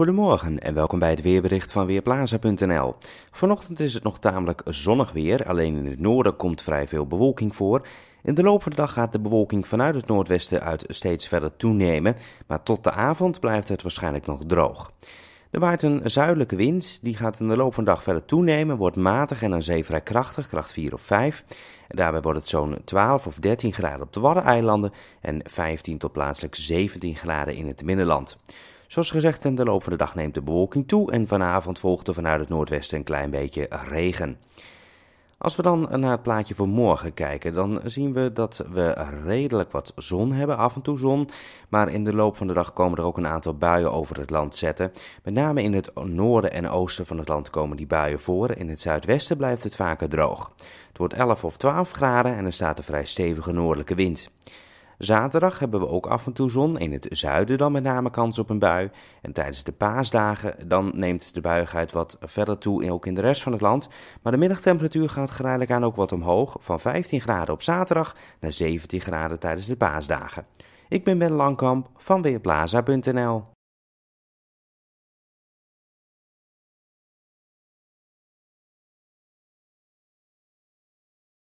Goedemorgen en welkom bij het weerbericht van Weerplaza.nl. Vanochtend is het nog tamelijk zonnig weer, alleen in het noorden komt vrij veel bewolking voor. In de loop van de dag gaat de bewolking vanuit het noordwesten uit steeds verder toenemen, maar tot de avond blijft het waarschijnlijk nog droog. Er waait een zuidelijke wind, die gaat in de loop van de dag verder toenemen, wordt matig en aan zee vrij krachtig, kracht 4 of 5. Daarbij wordt het zo'n 12 of 13 graden op de Waddeneilanden en 15 tot plaatselijk 17 graden in het binnenland. Zoals gezegd, in de loop van de dag neemt de bewolking toe en vanavond volgt er vanuit het noordwesten een klein beetje regen. Als we dan naar het plaatje voor morgen kijken, dan zien we dat we redelijk wat zon hebben, af en toe zon. Maar in de loop van de dag komen er ook een aantal buien over het land zetten. Met name in het noorden en oosten van het land komen die buien voor. In het zuidwesten blijft het vaker droog. Het wordt 11 of 12 graden en er staat een vrij stevige noordelijke wind. Zaterdag hebben we ook af en toe zon, in het zuiden dan met name kans op een bui. En tijdens de paasdagen dan neemt de buigheid wat verder toe, ook in de rest van het land. Maar de middagtemperatuur gaat geleidelijk aan ook wat omhoog, van 15 graden op zaterdag naar 17 graden tijdens de paasdagen. Ik ben Ben Langkamp van Weerplaza.nl